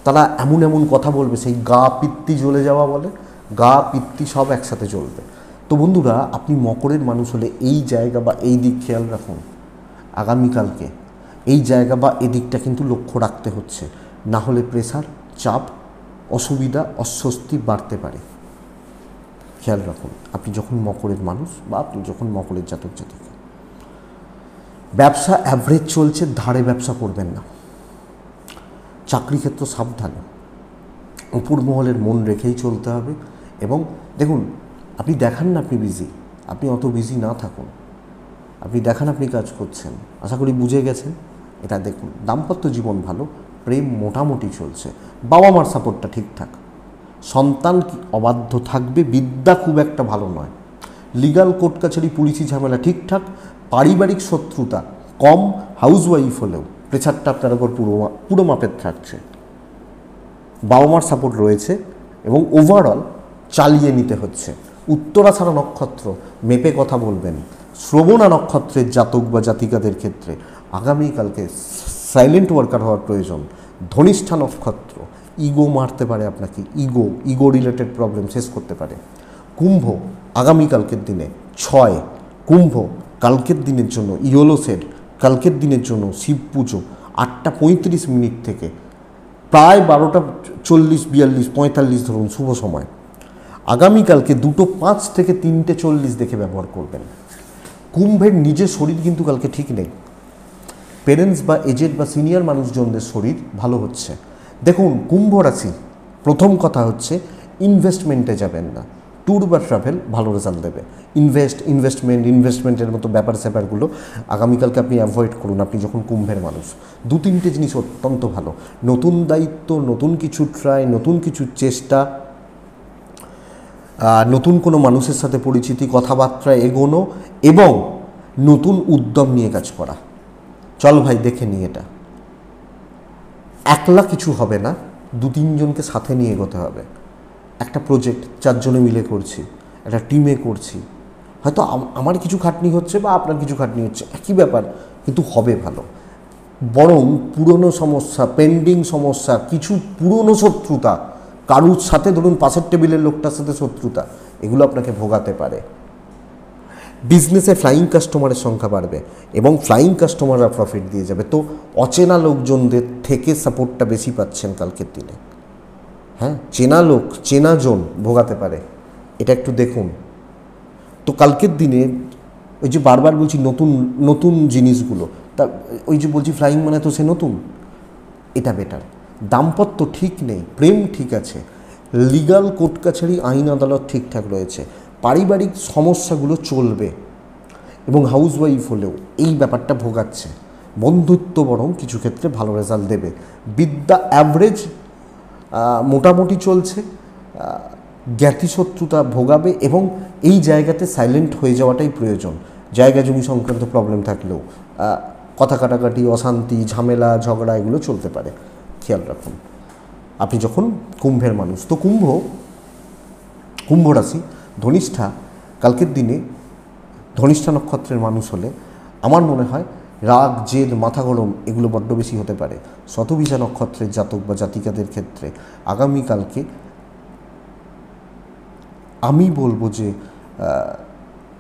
তারা এমন এমন কথা বলবে সেই গা পিত্তি জ্বলে যাওয়া বলে গা পিত্তি সব একসাথে জ্বলবে তো বন্ধুরা আপনি মকরের মানুষ হলে এই জায়গা বা এই দিক খেয়াল রাখুন আগামীকালকে এই জায়গা বা এদিকটা কিন্তু লক্ষ্য রাখতে হচ্ছে না হলে প্রেসার চাপ অসুবিধা অস্বস্তি বাড়তে পারে খেয়াল রাখুন আপনি যখন মকরের মানুষ বা আপনি যখন মকরের জাতক জাতক ব্যবসা অ্যাভারেজ চলছে ধারে ব্যবসা করবেন না চাকরি ক্ষেত্র সাবধান উপর মহলের মন রেখেই চলতে হবে এবং দেখুন আপনি দেখান না আপনি বিজি আপনি অত বিজি না থাকুন আপনি দেখান আপনি কাজ করছেন আশা করি বুঝে গেছেন এটা দেখুন দাম্পত্য জীবন ভালো প্রেম মোটামুটি চলছে বাবা মার সাপোর্টটা ঠিকঠাক সন্তান অবাধ্য থাকবে বিদ্যা খুব একটা ভালো নয় লিগাল কোর্ট কাছারি পুলিশি ঝামেলা ঠিকঠাক পারিবারিক শত্রুতা কম হাউসওয়াইফ হলেও প্রেসারটা আপনার উপর পুরো পুরো মাপের থাকছে বাবা মার সাপোর্ট রয়েছে এবং ওভারঅল চালিয়ে নিতে হচ্ছে উত্তরাছাড়া নক্ষত্র মেপে কথা বলবেন শ্রবণা নক্ষত্রের জাতক বা জাতিকাদের ক্ষেত্রে আগামীকালকে সাইলেন্ট ওয়ার্কার হওয়ার প্রয়োজন ধনিষ্ঠা নক্ষত্র ইগো মারতে পারে আপনাকে ইগো ইগো রিলেটেড প্রবলেম শেষ করতে পারে কুম্ভ আগামীকালকের দিনে ছয় কুম্ভ কালকের দিনের জন্য ইয়োলো সেট কালকের দিনের জন্য শিব পুজো আটটা পঁয়ত্রিশ মিনিট থেকে প্রায় বারোটা চল্লিশ বিয়াল্লিশ পঁয়তাল্লিশ ধরুন শুভ সময় আগামীকালকে দুটো পাঁচ থেকে তিনটে চল্লিশ দেখে ব্যবহার করবেন কুম্ভের নিজের শরীর কিন্তু কালকে ঠিক নেই পেরেন্টস বা এজেড বা সিনিয়র মানুষজনদের শরীর ভালো হচ্ছে দেখুন কুম্ভ রাশি প্রথম কথা হচ্ছে ইনভেস্টমেন্টে যাবেন না ট্যুর বা ট্রাভেল ভালো রেজাল্ট দেবে ইনভেস্ট ইনভেস্টমেন্ট ইনভেস্টমেন্টের মতো ব্যাপার স্যাপারগুলো আগামীকালকে আপনি অ্যাভয়েড করুন আপনি যখন কুম্ভের মানুষ দু তিনটে জিনিস অত্যন্ত ভালো নতুন দায়িত্ব নতুন কিছু ট্রাই নতুন কিছু চেষ্টা নতুন কোনো মানুষের সাথে পরিচিতি কথাবার্তা এগোনো এবং নতুন উদ্যম নিয়ে কাজ করা চল ভাই দেখে নিই এটা একলা কিছু হবে না দু তিনজনকে সাথে নিয়ে এগোতে হবে একটা প্রজেক্ট চারজনে মিলে করছি একটা টিমে করছি হয়তো আমার কিছু খাটনি হচ্ছে বা আপনার কিছু খাটনি হচ্ছে একই ব্যাপার কিন্তু হবে ভালো বরং পুরনো সমস্যা পেন্ডিং সমস্যা কিছু পুরনো শত্রুতা কারুর সাথে ধরুন পাশের টেবিলের লোকটার সাথে শত্রুতা এগুলো আপনাকে ভোগাতে পারে বিজনেসে ফ্লাইং কাস্টমারের সংখ্যা বাড়বে এবং ফ্লাইং কাস্টমাররা প্রফিট দিয়ে যাবে তো অচেনা লোকজনদের থেকে সাপোর্টটা বেশি পাচ্ছেন কালকের দিনে হ্যাঁ চেনা লোক চেনা জন ভোগাতে পারে এটা একটু দেখুন তো কালকের দিনে ওই যে বারবার বলছি নতুন নতুন জিনিসগুলো তা ওই যে বলছি ফ্লাইং মানে তো সে নতুন এটা বেটার দাম্পত্য ঠিক নেই প্রেম ঠিক আছে লিগাল কোর্ট কাছারি আইন আদালত ঠিকঠাক রয়েছে পারিবারিক সমস্যাগুলো চলবে এবং হাউসওয়াইফ হলেও এই ব্যাপারটা ভোগাচ্ছে বন্ধুত্ব বরং কিছু ক্ষেত্রে ভালো রেজাল্ট দেবে বিদ্যা অ্যাভারেজ মোটামুটি চলছে জ্ঞাতিশত্রুতা ভোগাবে এবং এই জায়গাতে সাইলেন্ট হয়ে যাওয়াটাই প্রয়োজন জায়গা জমি সংক্রান্ত প্রবলেম থাকলেও কথা কাটাকাটি অশান্তি ঝামেলা ঝগড়া এগুলো চলতে পারে খেয়াল রাখুন আপনি যখন কুম্ভের মানুষ তো কুম্ভ কুম্ভ রাশি ধনিষ্ঠা কালকের দিনে ধনিষ্ঠা নক্ষত্রের মানুষ হলে আমার মনে হয় রাগ জেদ মাথা গরম এগুলো বড্ড বেশি হতে পারে শতভিজা নক্ষত্রের জাতক বা জাতিকাদের ক্ষেত্রে আগামীকালকে আমি বলবো যে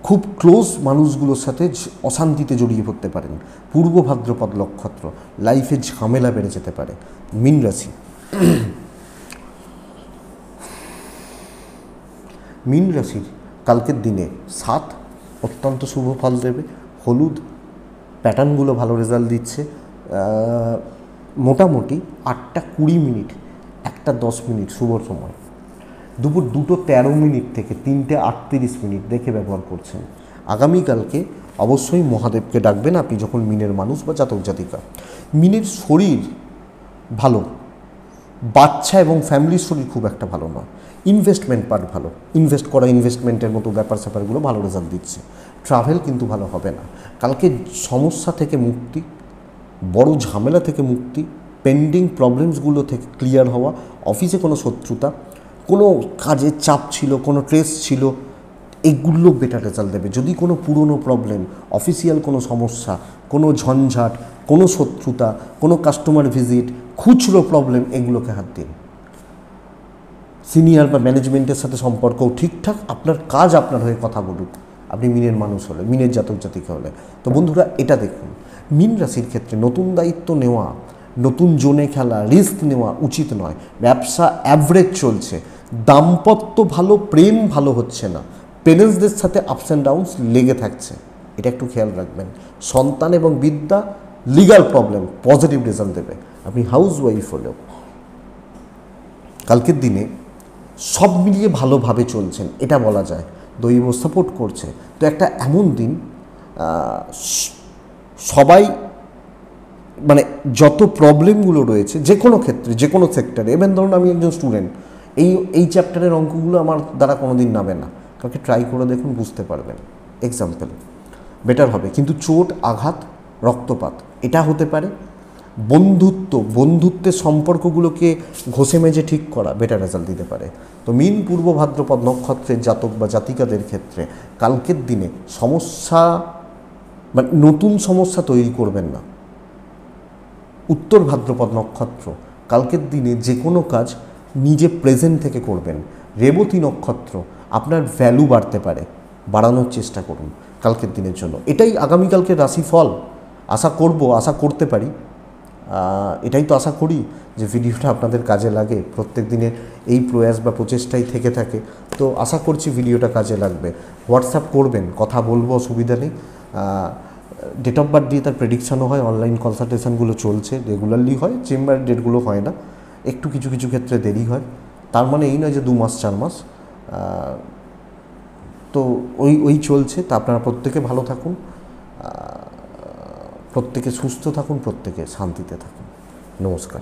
খুব ক্লোজ মানুষগুলোর সাথে অশান্তিতে জড়িয়ে পড়তে পারেন পূর্ব ভাদ্রপদ নক্ষত্র লাইফে ঝামেলা বেড়ে যেতে পারে মীন রাশি মীন রাশির কালকের দিনে সাত অত্যন্ত শুভ ফল দেবে হলুদ প্যাটার্নগুলো ভালো রেজাল্ট দিচ্ছে মোটামুটি আটটা কুড়ি মিনিট একটা দশ মিনিট শুভ সময় দুপুর দুটো তেরো মিনিট থেকে তিনটে আটত্রিশ মিনিট দেখে ব্যবহার করছেন আগামীকালকে অবশ্যই মহাদেবকে ডাকবেন আপনি যখন মিনের মানুষ বা জাতক জাতিকা মিনের শরীর ভালো বাচ্চা এবং ফ্যামিলির শরীর খুব একটা ভালো নয় ইনভেস্টমেন্ট পার্ট ভালো ইনভেস্ট করা ইনভেস্টমেন্টের মতো ব্যাপার স্যাপারগুলো ভালো রেজাল্ট দিচ্ছে ট্রাভেল কিন্তু ভালো হবে না কালকে সমস্যা থেকে মুক্তি বড় ঝামেলা থেকে মুক্তি পেন্ডিং প্রবলেমসগুলো থেকে ক্লিয়ার হওয়া অফিসে কোনো শত্রুতা কোনো কাজের চাপ ছিল কোনো ট্রেস ছিল এগুলো বেটার রেজাল্ট দেবে যদি কোনো পুরনো প্রবলেম অফিসিয়াল কোনো সমস্যা কোনো ঝঞ্ঝাট কোনো শত্রুতা কোনো কাস্টমার ভিজিট খুচরো প্রবলেম এগুলোকে হাত দিন সিনিয়র বা ম্যানেজমেন্টের সাথে সম্পর্ক ঠিকঠাক আপনার কাজ আপনার হয়ে কথা বলুক আপনি মিনের মানুষ হলে মিনের জাতক জাতিকা হলে তো বন্ধুরা এটা দেখুন মিন রাশির ক্ষেত্রে নতুন দায়িত্ব নেওয়া নতুন জোনে খেলা রিস্ক নেওয়া উচিত নয় ব্যবসা অ্যাভারেজ চলছে দাম্পত্য ভালো প্রেম ভালো হচ্ছে না পেরেন্টসদের সাথে আপস অ্যান্ড ডাউনস লেগে থাকছে এটা একটু খেয়াল রাখবেন সন্তান এবং বিদ্যা লিগাল প্রবলেম পজিটিভ রেজাল্ট দেবে আপনি হাউস ওয়াইফ হলেও কালকের দিনে সব মিলিয়ে ভালোভাবে চলছেন এটা বলা যায় দৈব সাপোর্ট করছে তো একটা এমন দিন সবাই মানে যত প্রবলেমগুলো রয়েছে যে কোনো ক্ষেত্রে যে কোনো সেক্টরে এভেন ধরুন আমি একজন স্টুডেন্ট এই এই চ্যাপ্টারের অঙ্কগুলো আমার দ্বারা কোনো দিন নামে না কাউকে ট্রাই করে দেখুন বুঝতে পারবেন এক্সাম্পল বেটার হবে কিন্তু চোট আঘাত রক্তপাত এটা হতে পারে বন্ধুত্ব বন্ধুত্বের সম্পর্কগুলোকে ঘষে মেজে ঠিক করা বেটার রেজাল্ট দিতে পারে তো মিন পূর্ব ভাদ্রপদ নক্ষত্রের জাতক বা জাতিকাদের ক্ষেত্রে কালকের দিনে সমস্যা মানে নতুন সমস্যা তৈরি করবেন না উত্তর ভাদ্রপদ নক্ষত্র কালকের দিনে যে কোনো কাজ নিজে প্রেজেন্ট থেকে করবেন রেবতী নক্ষত্র আপনার ভ্যালু বাড়তে পারে বাড়ানোর চেষ্টা করুন কালকের দিনের জন্য এটাই আগামীকালকে রাশিফল আশা করব আশা করতে পারি এটাই তো আশা করি যে ভিডিওটা আপনাদের কাজে লাগে প্রত্যেক দিনের এই প্রয়াস বা প্রচেষ্টাই থেকে থাকে তো আশা করছি ভিডিওটা কাজে লাগবে হোয়াটসঅ্যাপ করবেন কথা বলবো অসুবিধা নেই ডেট অফ বার্থ দিয়ে তার প্রেডিকশানও হয় অনলাইন কনসালটেশনগুলো চলছে রেগুলারলি হয় চেম্বার ডেটগুলো হয় না একটু কিছু কিছু ক্ষেত্রে দেরি হয় তার মানে এই নয় যে দু মাস চার মাস তো ওই ওই চলছে তা আপনারা প্রত্যেকে ভালো থাকুন প্রত্যেকে সুস্থ থাকুন প্রত্যেকে শান্তিতে থাকুন নমস্কার